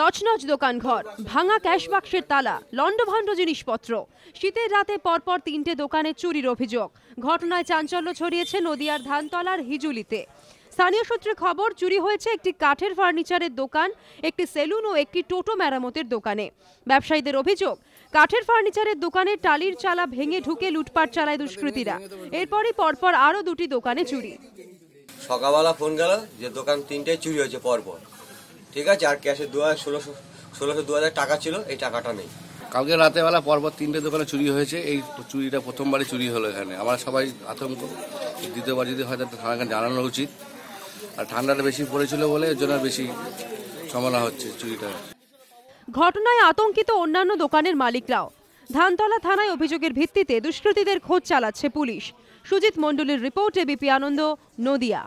তছনছ দোকানঘর ভাঙা ক্যাশবাক্সের তালা লন্ডভণ্ড জিনিসপত্র শীতের রাতে পরপর তিনটে দোকানে চুরির অভিযোগ ঘটনায় চাঞ্চল্য ছড়িয়েছে নদিয়ার ধানতলার হিজুলিতে স্থানীয় সূত্রে খবর চুরি হয়েছে একটি কাঠের ফার্নিচারের দোকান একটি সেলুন ও একটি টোটো মেরামতের দোকানে ব্যবসায়ীদের অভিযোগ কাঠের ফার্নিচারের দোকানে টালির চালা ভেঙে ঢুকে লুটপাট চালায় দুষ্কৃতীরা এরপরই পরপর আরও দুটি দোকানে চুরি সকালবেলা ফোন গেল যে দোকান তিনটায় চুরি হয়েছে পরপর ঠিক আছে আর ক্যাশে দু হাজার ষোলোশো ষোলোশো দু হাজার টাকা ছিল এই টাকাটা নেই কালকে রাতেবেলা পরপর তিনটে দোকানে চুরি হয়েছে এই চুরিটা প্রথমবারই চুরি হলো এখানে আমরা সবাই আতঙ্ক দ্বিতীয়বার যদি তাহলে থানাকে জানানো উচিত আর ঠান্ডাটা বেশি পড়েছিল বলে এর জন্য বেশি সম্ভাবনা হচ্ছে চুরিটা ঘটনায় আতঙ্কিত অন্যান্য দোকানের মালিকরাও ধানতলা থানায় অভিযোগের ভিত্তিতে দুষ্কৃতীদের খোঁজ চালাচ্ছে পুলিশ সুজিত মণ্ডলের রিপোর্ট এবিপি আনন্দ নদিয়া